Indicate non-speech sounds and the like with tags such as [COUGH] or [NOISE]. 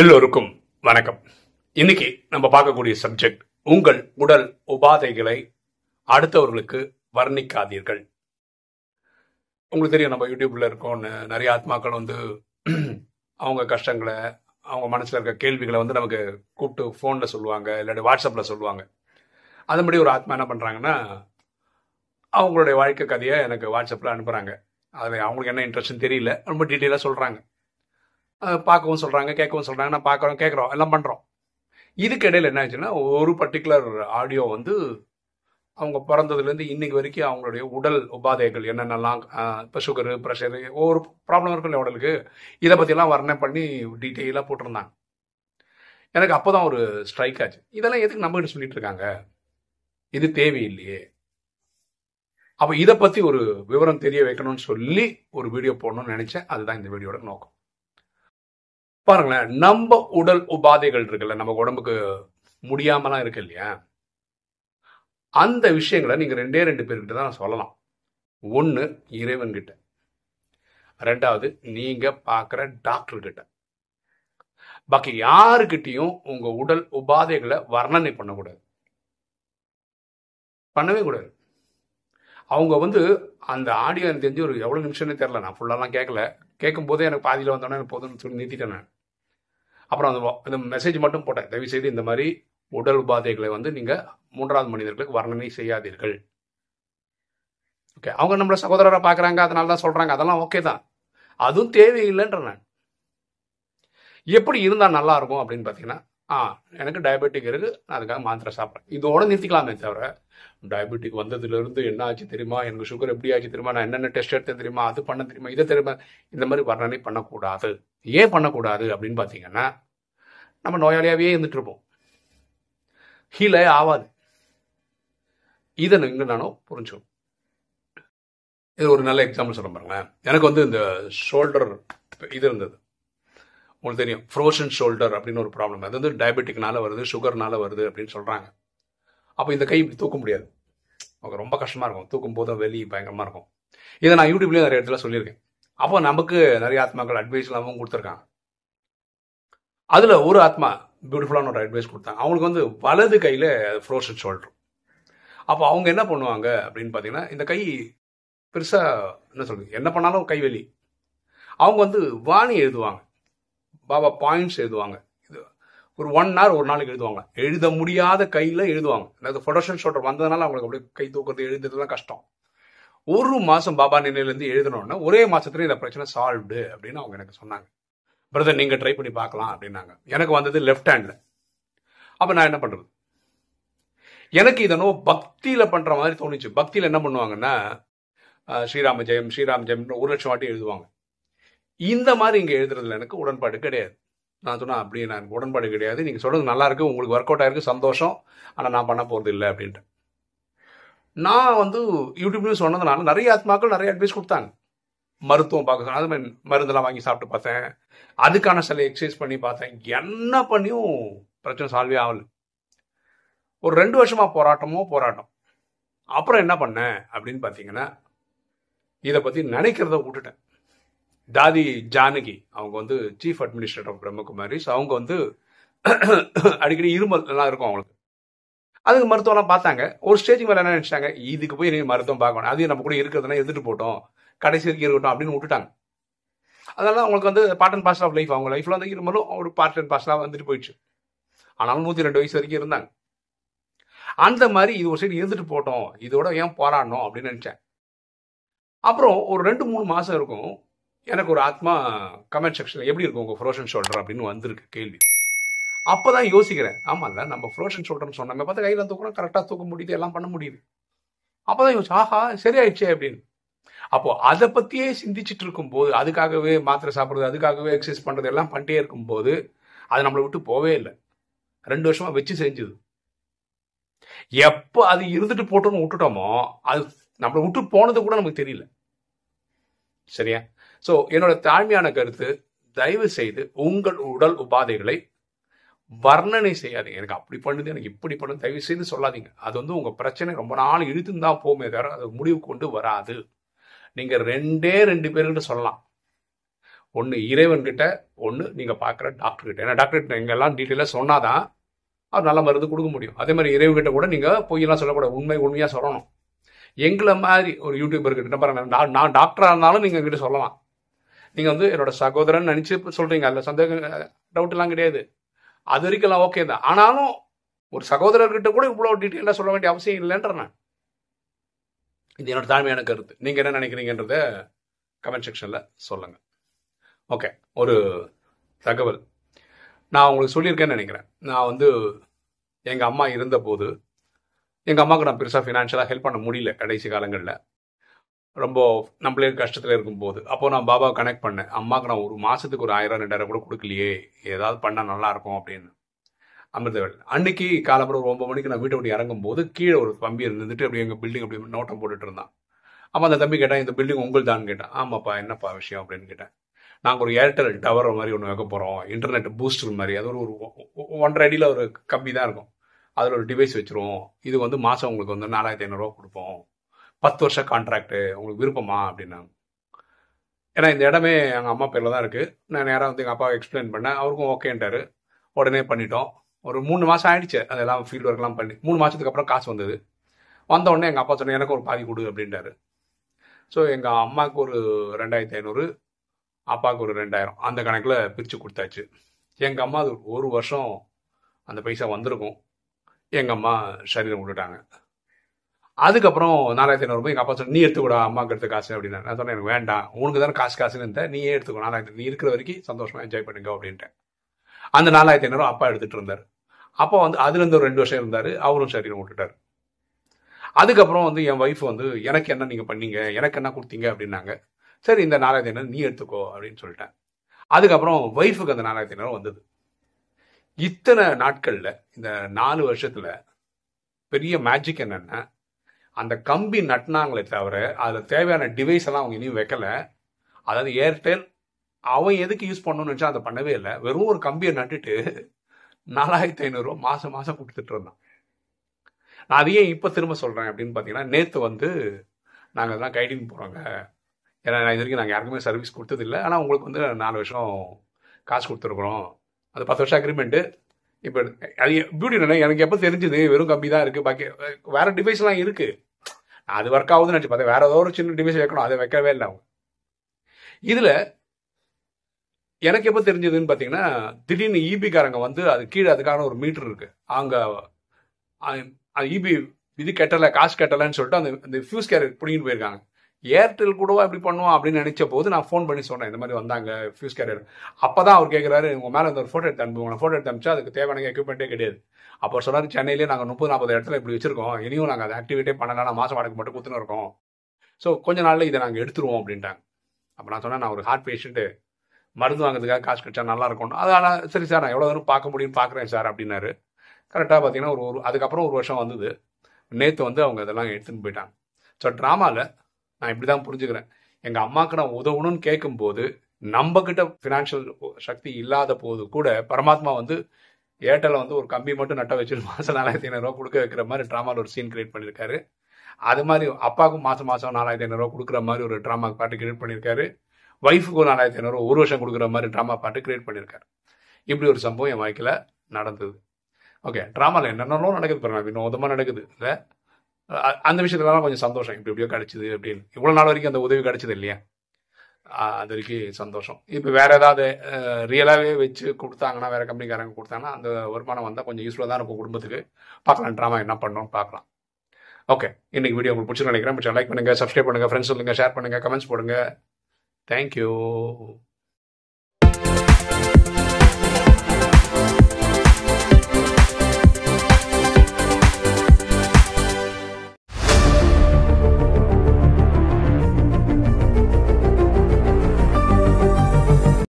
எல்லோருக்கும் வணக்கம் இன்னைக்கு நம்ம பார்க்கக்கூடிய சப்ஜெக்ட் உங்கள் உடல் உபாதைகளை அடுத்தவர்களுக்கு வர்ணிக்காதீர்கள் உங்களுக்கு தெரியும் நம்ம யூடியூப்ல இருக்கோம்னு நிறைய ஆத்மாக்கள் வந்து [CLEARS THROAT] அவங்க கஷ்டங்களை அவங்க மனசில் இருக்க கேள்விகளை வந்து நமக்கு கூப்பிட்டு ஃபோனில் சொல்லுவாங்க இல்லாட்டி வாட்ஸ்அப்பில் சொல்லுவாங்க அதன்படி ஒரு ஆத்மா என்ன பண்ணுறாங்கன்னா அவங்களுடைய வாழ்க்கை கதையை எனக்கு வாட்ஸ்அப்பில் அனுப்புகிறாங்க அதில் அவங்களுக்கு என்ன இன்ட்ரெஸ்ட்னு தெரியல ரொம்ப டீட்டெயிலாக சொல்கிறாங்க பார்க்கவும் சொல்கிறாங்க கேட்கவும் சொல்கிறாங்க நான் பார்க்குறோம் கேட்குறோம் எல்லாம் பண்ணுறோம் இதுக்கு இடையில் என்ன ஆச்சுன்னா ஒரு பர்டிகுலர் ஆடியோ வந்து அவங்க பிறந்ததுலேருந்து இன்னைக்கு வரைக்கும் அவங்களுடைய உடல் உபாதைகள் என்னென்னலாம் இப்போ சுகரு ப்ரெஷரு ஒவ்வொரு ப்ராப்ளம் இருக்கும் உடலுக்கு இதை பற்றிலாம் வர்ணனை பண்ணி டீட்டெயிலாக போட்டிருந்தாங்க எனக்கு அப்போ தான் ஒரு ஸ்ட்ரைக் ஆச்சு இதெல்லாம் எதுக்கு நம்மகிட்ட சொல்லிட்டு இருக்காங்க இது தேவையில்லையே அப்போ இதை பற்றி ஒரு விவரம் தெரிய வைக்கணும்னு சொல்லி ஒரு வீடியோ போடணும்னு நினச்சேன் அதுதான் இந்த வீடியோட நோக்கம் பாருங்களேன் நம்ம உடல் உபாதைகள் இருக்குல்ல நம்ம உடம்புக்கு முடியாமலாம் இருக்கு இல்லையா அந்த விஷயங்களை நீங்க ரெண்டே ரெண்டு பேர்கிட்ட தான் சொல்லலாம் ஒன்று இறைவன்கிட்ட ரெண்டாவது நீங்க பார்க்குற டாக்டர்கிட்ட பாக்கி யாருக்கிட்டையும் உங்க உடல் உபாதைகளை வர்ணனை பண்ணக்கூடாது பண்ணவே கூடாது அவங்க வந்து அந்த ஆடியோ எனக்கு தெரிஞ்சு ஒரு எவ்வளோ நிமிஷம்னு தெரில நான் ஃபுல்லாலாம் கேட்கல கேட்கும் போதே எனக்கு பாதியில் வந்தோடனே எனக்கு போதும்னு சொல்லி நிறுத்திட்டேன் நான் அப்புறம் அந்த இந்த மெசேஜ் மட்டும் போட்டேன் தயவுசெய்து இந்த மாதிரி உடல் உபாதைகளை வந்து நீங்கள் மூன்றாவது மனிதர்களுக்கு வர்ணனை செய்யாதீர்கள் ஓகே அவங்க நம்மளை சகோதரரை பார்க்குறாங்க அதனால தான் சொல்கிறாங்க அதெல்லாம் ஓகே தான் அதுவும் தேவையில்லைன்ற நான் எப்படி இருந்தால் நல்லாயிருக்கும் அப்படின்னு பார்த்தீங்கன்னா ஆ எனக்கு டயபெட்டிக் இருக்குது நான் அதுக்காக மாத்திரை சாப்பிட்றேன் இதோட நிறுத்திக்கலாமே தவிர டயபெட்டிக் வந்ததுலேருந்து என்ன ஆச்சு தெரியுமா எனக்கு சுகர் எப்படி ஆச்சு தெரியுமா நான் என்னென்ன டெஸ்ட் எடுத்தேன் தெரியுமா அது பண்ண தெரியுமா இதை தெரியுமா இந்த மாதிரி வர்ணனை பண்ணக்கூடாது ஏன் பண்ணக்கூடாது அப்படின்னு பார்த்தீங்கன்னா நம்ம நோயாளியாகவே இருந்துட்டு ஹீலே ஆகாது இதை நீங்கள் நானும் புரிஞ்சுக்கணும் இது ஒரு நல்ல எக்ஸாம்பிள் சொல்ல பாருங்களேன் எனக்கு வந்து இந்த ஷோல்டர் இது இருந்தது உங்களுக்கு தெரியும் ஃப்ரோசன் ஷோல்டர் அப்படின்னு ஒரு ப்ராப்ளம் அது வந்து டயபெட்டிக்னால வருது சுகர்னால வருது அப்படின்னு சொல்கிறாங்க அப்போ இந்த கை இப்படி தூக்க முடியாது நமக்கு ரொம்ப கஷ்டமாக இருக்கும் தூக்கும் போது வெளி பயங்கரமாக இருக்கும் இதை நான் யூடியூப்லேயும் நிறைய இடத்துல சொல்லியிருக்கேன் அப்போ நமக்கு நிறைய ஆத்மாக்கள் அட்வைஸ்லாமும் கொடுத்துருக்காங்க அதில் ஒரு ஆத்மா பியூட்டிஃபுல்லான ஒரு அட்வைஸ் கொடுத்தாங்க அவங்களுக்கு வந்து வலது கையில் ஃப்ரோசன் ஷோல்டர் அப்போ அவங்க என்ன பண்ணுவாங்க அப்படின்னு பார்த்தீங்கன்னா இந்த கை பெருசாக என்ன சொல்றது என்ன பண்ணாலும் வெளி அவங்க வந்து வாணி எழுதுவாங்க பாபா பாயிண்ட்ஸ் எழுதுவாங்க இது ஒரு ஒன் ஹவர் ஒரு நாளைக்கு எழுதுவாங்க எழுத முடியாத கையில் எழுதுவாங்க அதாவது ஃபோட்டோஷன் ஷோட்டர் வந்ததுனால அவங்களுக்கு அப்படியே கை தூக்குறது எழுதுறதுலாம் கஷ்டம் ஒரு மாதம் பாபா நினைலேருந்து எழுதணும்னா ஒரே மாதத்துல இந்த பிரச்சனை சால்வ்டு அப்படின்னு அவங்க எனக்கு சொன்னாங்க பிரதர் நீங்கள் ட்ரை பண்ணி பார்க்கலாம் அப்படின்னாங்க எனக்கு வந்தது லெஃப்ட் ஹேண்டில் அப்போ நான் என்ன பண்ணுறது எனக்கு இதனோ பக்தியில் பண்ணுற மாதிரி தோணுச்சு பக்தியில் என்ன பண்ணுவாங்கன்னா ஸ்ரீராம ஜெயம் ஸ்ரீராம் ஜெயம்னு ஒரு லட்சம் வாட்டி எழுதுவாங்க இந்த மாதிரி இங்கே எழுதுறதுல எனக்கு உடன்பாடு கிடையாது நான் சொன்னேன் அப்படி நான் உடன்பாடு கிடையாது நீங்கள் சொல்கிறது நல்லா இருக்குது உங்களுக்கு ஒர்க் அவுட் ஆயிருக்கு சந்தோஷம் ஆனால் நான் பண்ண போகிறது இல்லை அப்படின்ட்டு நான் வந்து யூடியூப்லேயும் சொன்னதுனால நிறைய ஆத்மாக்கள் நிறைய அட்வைஸ் கொடுத்தாங்க மருத்துவம் பார்க்க அது மாதிரி மருந்தெல்லாம் வாங்கி சாப்பிட்டு பார்த்தேன் அதுக்கான சில எக்ஸசைஸ் பண்ணி பார்த்தேன் என்ன பண்ணியும் பிரச்சனை சால்வே ஆகலை ஒரு ரெண்டு வருஷமாக போராட்டமோ போராட்டம் அப்புறம் என்ன பண்ணேன் அப்படின்னு பார்த்தீங்கன்னா இதை பற்றி நினைக்கிறத விட்டுட்டேன் தாதி ஜானகி அவங்க வந்து சீஃப் அட்மினிஸ்ட்ரேட்டர் ஆஃப் பிரம்மகுமாரிஸ் அவங்க வந்து அடிக்கடி இருமல் நல்லா இருக்கும் அவங்களுக்கு அதுக்கு மருத்துவம்லாம் பார்த்தாங்க ஒரு ஸ்டேஜ் மேலே என்ன நினச்சிட்டாங்க இதுக்கு போய் இனி மருத்துவம் பார்க்கணும் அது நம்ம கூட இருக்கிறதுனா எதிர்த்து போட்டோம் கடைசி வரைக்கும் இருக்கட்டும் அப்படின்னு விட்டுட்டாங்க அதனால அவங்களுக்கு வந்து part and parcel of life அவங்க லைஃப்ல வந்து இருமலும் ஒரு பார்ட் அண்ட் பார்சலாக வந்துட்டு போயிடுச்சு ஆனாலும் நூற்றி ரெண்டு வயசு வரைக்கும் இருந்தாங்க அந்த மாதிரி இது ஒரு சைடு இருந்துட்டு போட்டோம் இதோட ஏன் போராடணும் அப்படின்னு நினச்சேன் அப்புறம் ஒரு ரெண்டு மூணு மாதம் இருக்கும் எனக்கு ஒரு ஆத்மா கமெண்ட் செக்ஷனில் எப்படி இருக்கும் உங்கள் ஃப்ரோஷன் ஷோல்டர் அப்படின்னு வந்திருக்கு கேள்வி அப்போ தான் யோசிக்கிறேன் ஆமாம்ல நம்ம ஃப்ரோஷன் ஷோல்டர்னு சொன்னோம் பார்த்தா கையில் தூக்கணும் கரெக்டாக தூக்க முடியுது எல்லாம் பண்ண முடியுது அப்போ தான் யோசிச்சு ஆஹா சரியாயிடுச்சே அப்படின்னு அப்போ அதை பற்றியே சிந்திச்சுட்டு இருக்கும்போது அதுக்காகவே மாத்திரை சாப்பிட்றது அதுக்காகவே எக்ஸசைஸ் பண்ணுறது எல்லாம் பண்ணிட்டே இருக்கும்போது அது நம்மளை விட்டு போவே இல்லை ரெண்டு வருஷமாக வச்சு செஞ்சது எப்போ அது இருந்துட்டு போட்டோன்னு விட்டுட்டோமோ அது நம்மளை விட்டு போனது கூட நமக்கு தெரியல சரியா ஸோ என்னோட தாழ்மையான கருத்து தயவு செய்து உங்கள் உடல் உபாதைகளை வர்ணனை செய்யாதீங்க எனக்கு அப்படி பண்ணுது எனக்கு இப்படி பண்ணுது தயவு செய்து சொல்லாதீங்க அது வந்து உங்கள் பிரச்சனை ரொம்ப நாள் இழுத்துன்னு தான் போகுமே தவிர அது முடிவு கொண்டு வராது நீங்கள் ரெண்டே ரெண்டு பேருக்கிட்ட சொல்லலாம் ஒன்று இறைவன்கிட்ட ஒன்று நீங்கள் பார்க்குற டாக்டர்கிட்ட ஏன்னா டாக்டர்கிட்ட எங்கெல்லாம் டீட்டெயிலாக சொன்னாதான் அவர் நல்ல மருந்து கொடுக்க முடியும் அதே மாதிரி இறைவன்கிட்ட கூட நீங்கள் பொய்யெல்லாம் சொல்லக்கூடாது உண்மை உண்மையாக சொல்லணும் எங்களை மாதிரி ஒரு யூடியூபர் கிட்ட நான் டாக்டராக இருந்தாலும் நீங்கள் எங்கிட்ட சொல்லலாம் நீங்கள் வந்து என்னோட சகோதரன் நினச்சி சொல்கிறீங்க அதில் சந்தேகம் டவுட்லாம் கிடையாது அது வரைக்கும் எல்லாம் ஓகே தான் ஆனாலும் ஒரு சகோதரர்கிட்ட கூட இவ்வளோ டீட்டெயிலாக சொல்ல வேண்டிய அவசியம் இல்லைன்ற நான் இது என்னோட தாழ்மையான கருத்து நீங்கள் என்ன நினைக்கிறீங்கன்றத கமெண்ட் செக்ஷனில் சொல்லுங்கள் ஓகே ஒரு தகவல் நான் உங்களுக்கு சொல்லியிருக்கேன்னு நினைக்கிறேன் நான் வந்து எங்கள் அம்மா இருந்தபோது எங்கள் அம்மாவுக்கு நான் பெருசாக ஃபினான்ஷியலாக ஹெல்ப் பண்ண முடியல கடைசி காலங்களில் ரொம்ப நம்மளே கஷ்டத்தில் இருக்கும்போது அப்போது நான் பாபாவை கனெக்ட் பண்ணேன் அம்மாவுக்கு நான் ஒரு மாதத்துக்கு ஒரு ஆயிரம் ரெண்டாயிரம் கூட கொடுக்கலையே ஏதாவது பண்ணால் நல்லாயிருக்கும் அப்படின்னு அமிர்தவேல் அன்னைக்கு காலம்பரம் ஒரு ஒம்பது மணிக்கு நான் வீட்டை விட்டு இறங்கும் போது கீழே ஒரு தம்பி இருந்துட்டு அப்படி எங்கள் பில்டிங் அப்படி நோட்டம் போட்டுட்டு இருந்தான் அப்போ அந்த தம்பி கேட்டேன் இந்த பில்டிங் உங்களுக்கு தான் கேட்டேன் ஆமாப்பா என்னப்பா விஷயம் அப்படின்னு கேட்டேன் நாங்கள் ஒரு ஏர்டெல் டவர் மாதிரி ஒன்று வைக்க போகிறோம் இன்டர்நெட் பூஸ்டர் மாதிரி அது ஒரு ஒன்றரை அடியில் ஒரு கம்பி தான் இருக்கும் அதில் ஒரு டிவைஸ் வச்சுருவோம் இது வந்து மாதம் உங்களுக்கு வந்து நாலாயிரத்தி ஐநூறுரூவா கொடுப்போம் பத்து வருஷம் கான்ட்ராக்டு உங்களுக்கு விருப்பமா அப்படின்னாங்க ஏன்னா இந்த இடமே எங்கள் அம்மா பேரில் தான் இருக்குது நான் நேராக வந்து எங்கள் அப்பாவை எக்ஸ்பிளைன் பண்ணேன் அவருக்கும் ஓகேன்ட்டாரு உடனே பண்ணிட்டோம் ஒரு மூணு மாதம் ஆயிடுச்சு அதெல்லாம் ஃபீல்டு ஒர்க்லாம் பண்ணி மூணு மாதத்துக்கு அப்புறம் காசு வந்தது வந்த உடனே எங்கள் அப்பா சொன்னேன் எனக்கு ஒரு பாதி கொடு அப்படின்ட்டாரு ஸோ எங்கள் அம்மாவுக்கு ஒரு ரெண்டாயிரத்தி ஐநூறு அப்பாவுக்கு ஒரு ரெண்டாயிரம் அந்த கணக்கில் பிரித்து கொடுத்தாச்சு எங்கள் அம்மா அது ஒரு வருஷம் அந்த பைசா வந்திருக்கும் எங்கள் அம்மா சரீரம் விட்டுட்டாங்க அதுக்கப்புறம் நாலாயிரத்தி ஐநூறுபா எங்கள் அப்பா சொன்ன நீ எடுத்துக்கூடா அம்மாவுக்கு எடுத்து காசு அப்படின்னா நான் சொன்னேன் எனக்கு வேண்டாம் உனக்கு தானே காசு காசுன்னு இருந்த நீயே எடுத்துக்கோ நாலாயிரத்தி நீ இருக்கிற வரைக்கும் சந்தோஷமாக என்ஜாய் பண்ணுங்க அப்படின்ட்டேன் அந்த நாலாயிரத்தி ஐநூறு அப்பா எடுத்துகிட்டு இருந்தார் அப்பா வந்து அதுலேருந்து ஒரு ரெண்டு வருஷம் இருந்தார் அவரும் சரின்னு விட்டுட்டார் அதுக்கப்புறம் வந்து என் ஒய்ஃப் வந்து எனக்கு என்ன நீங்கள் பண்ணீங்க எனக்கு என்ன கொடுத்தீங்க அப்படின்னாங்க சரி இந்த நாலாயிரத்தி ஐநூறு நீ எடுத்துக்கோ அப்படின்னு சொல்லிட்டேன் அதுக்கப்புறம் ஒய்ஃபுக்கு அந்த நாலாயிரத்தி ஐநூறு வந்தது இத்தனை நாட்களில் இந்த நாலு வருஷத்தில் பெரிய மேஜிக் என்னென்னா அந்த கம்பி நட்டினாங்களே தவிர அதில் தேவையான டிவைஸ் எல்லாம் அவங்க இனியும் வைக்கல அதாவது ஏர்டெல் அவன் எதுக்கு யூஸ் பண்ணணும்னு வச்சா அதை பண்ணவே இல்லை வெறும் ஒரு கம்பியை நட்டுட்டு நாலாயிரத்தி ஐநூறுரூவா மாதம் மாதம் கொடுத்துட்டு இருந்தான் நான் அதையே இப்போ திரும்ப சொல்கிறேன் அப்படின்னு பார்த்தீங்கன்னா நேற்று வந்து நாங்கள் அதெல்லாம் கைடிங் போகிறோங்க ஏன்னா இது வரைக்கும் நாங்கள் யாருக்குமே சர்வீஸ் கொடுத்ததில்லை ஆனால் உங்களுக்கு வந்து நாலு வருஷம் காசு கொடுத்துருக்குறோம் அது பத்து வருஷம் அக்ரிமெண்ட்டு இப்போ அது பியூட்டி எனக்கு எப்போ தெரிஞ்சுது வெறும் கம்பி தான் இருக்குது பாக்கி வேறு டிவைஸ்லாம் இருக்குது அது ஒர்க் ஆகுதுன்னு நினச்சி பார்த்தா வேற ஏதோ ஒரு சின்ன டிவைஸ் வைக்கணும் அதை வைக்கவே இல்லை அவங்க இதில் எனக்கு எப்போ தெரிஞ்சதுன்னு பார்த்தீங்கன்னா திடீர்னு ஈபிக்காரங்க e வந்து அது கீழே அதுக்கான ஒரு மீட்ரு இருக்குது அங்கே அது ஈபி e இது கெட்டலை காசு கெட்டலைன்னு சொல்லிட்டு அந்த அந்த ஃபியூஸ் கேரியர் பிடிங்கிட்டு போயிருக்காங்க ஏர்டெல் கூடவா இப்படி பண்ணுவோம் அப்படின்னு நினச்ச போது நான் ஃபோன் பண்ணி சொன்னேன் இந்த மாதிரி வந்தாங்க ஃபியூஸ் கேரியர் அப்போ தான் அவர் கேட்குறாரு உங்கள் மேலே அந்த ஒரு ஃபோட்டோ எடுத்து அனுப்புவோம் உங்களை ஃபோட்டோ எடுத்து அனுப்பிச்சா அதுக்கு தேவையான எக்யூப்மெண்ட்டே கிடையாது அப்போ சொன்னார் சென்னையிலே நாங்கள் முப்பது நாற்பது இடத்துல இப்படி வச்சிருக்கோம் இனியும் நாங்கள் அதை ஆக்டிவிட்டே பண்ணலாம் மாதம் வாடகை மட்டும் கொடுத்துன்னு இருக்கோம் ஸோ கொஞ்ச நாளில் இதை நாங்கள் எடுத்துருவோம் அப்படின்ட்டாங்க அப்போ நான் சொன்னேன் நான் ஒரு ஹார்ட் பேஷண்ட்டு மருந்து வாங்குறதுக்காக காசு கிடைச்சா நல்லா இருக்கும் அதனால் சரி சார் நான் எவ்வளோ தூரம் பார்க்க முடியும்னு பார்க்குறேன் சார் அப்படின்னாரு கரெக்டாக பார்த்தீங்கன்னா ஒரு ஒரு அதுக்கப்புறம் ஒரு வருஷம் வந்தது நேற்று வந்து அவங்க இதெல்லாம் எடுத்துன்னு போயிட்டாங்க ஸோ ட்ராமாவில் நான் இப்படி தான் புரிஞ்சுக்கிறேன் எங்கள் அம்மாவுக்கு நான் உதவணும்னு கேட்கும்போது நம்ம கிட்ட ஃபினான்ஷியல் சக்தி இல்லாத போது கூட பரமாத்மா வந்து ஏர்டெலை வந்து ஒரு கம்பி மட்டும் நட்ட வச்சு மாதம் நாலாயிரத்தி ஐநூறுவா கொடுக்க வைக்கிற மாதிரி ட்ராமாவில் ஒரு சீன் கிரியேட் பண்ணியிருக்காரு அது மாதிரி அப்பாவுக்கும் மாதம் மாதம் நாலாயிரத்தி ஐநூறுரூவா கொடுக்குற மாதிரி ஒரு ட்ராமா பாட்டு கிரியேட் பண்ணியிருக்காரு ஒய்ஃபுக்கும் நாலாயிரத்தி ஐநூறுவா ஒரு வருஷம் கொடுக்குற மாதிரி ட்ராமா பாட்டு கிரியேட் பண்ணியிருக்காரு இப்படி ஒரு சம்பவம் என் வாழ்க்கையில் நடந்தது ஓகே ட்ராமாவில் என்னென்னலாம் நடக்குது பாருங்க வினோதமாக நடக்குது இல்லை அந்த விஷயத்துலலாம் கொஞ்சம் சந்தோஷம் இப்படி இப்படியோ கிடைச்சிது அப்படின்னு இவ்வளோ நாள் வரைக்கும் அந்த உதவி கிடைச்சது இல்லையா அது வரைக்கும் சந்தோஷம் இப்போ வேறு ஏதாவது ரியலாகவே வச்சு கொடுத்தாங்கன்னா வேறு கம்பெனிக்காரங்க கொடுத்தாங்கன்னா அந்த வருமானம் வந்தால் கொஞ்சம் யூஸ்ஃபுல்லாக தான் இருக்கும் குடும்பத்துக்கு பார்க்கலாம் ட்ராமா என்ன பண்ணோம் பார்க்கலாம் ஓகே இன்னைக்கு வீடியோ உங்களுக்கு பிடிச்சிருந்து நினைக்கிறேன் பிடிச்சா லைக் பண்ணுங்கள் சப்ஸ்கிரைப் பண்ணுங்கள் ஃப்ரெண்ட்ஸ் சொல்லுங்கள் ஷேர் பண்ணுங்கள் கமெண்ட்ஸ் போடுங்க தேங்க்யூ